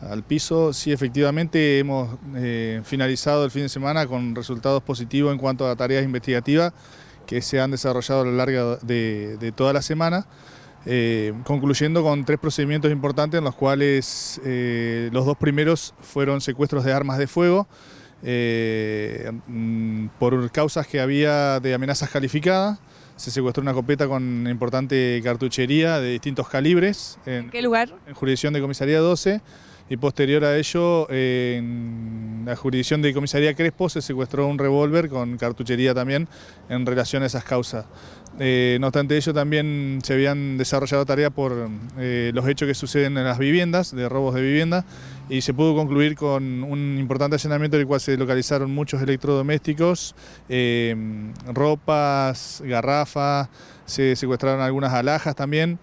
al piso. Sí, efectivamente hemos eh, finalizado el fin de semana con resultados positivos en cuanto a tareas investigativas que se han desarrollado a lo largo de, toda la semana, eh, concluyendo con tres procedimientos importantes en los cuales eh, los dos primeros fueron secuestros de armas de fuego mm, por causas que había de amenazas calificadas. Se secuestró una copeta con importante cartuchería de distintos calibres. ¿En qué lugar? En jurisdicción de comisaría 12 y posterior a ello en la jurisdicción de comisaría Crespo se secuestró un revólver con cartuchería también en relación a esas causas. Eh, no obstante ello también se habían desarrollado tareas por eh, los hechos que suceden en las viviendas, de robos de vivienda, y se pudo concluir con un importante allanamiento en el cual se localizaron muchos electrodomésticos, eh, ropas, garrafas, se secuestraron algunas alhajas también,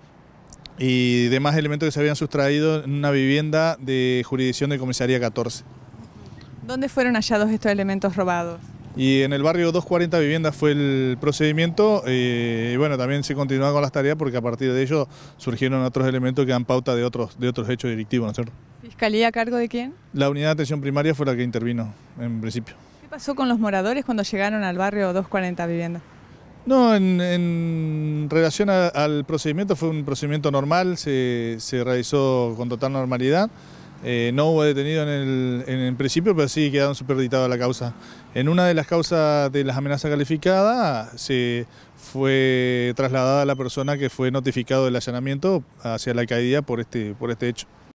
y demás elementos que se habían sustraído en una vivienda de jurisdicción de comisaría 14. ¿Dónde fueron hallados estos elementos robados? Y en el barrio 240 viviendas fue el procedimiento eh, y bueno, también se continúa con las tareas porque a partir de ello surgieron otros elementos que dan pauta de otros, de otros hechos delictivos, ¿no es cierto? ¿Fiscalía a cargo de quién? La unidad de atención primaria fue la que intervino en principio. ¿Qué pasó con los moradores cuando llegaron al barrio 240 viviendas? No, en, relación al procedimiento fue un procedimiento normal, se, realizó con total normalidad. Eh, no hubo detenido en el, en principio, pero sí quedaron superditados a la causa. En una de las causas de las amenazas calificadas se fue trasladada la persona que fue notificado del allanamiento hacia la caída por este, por este hecho.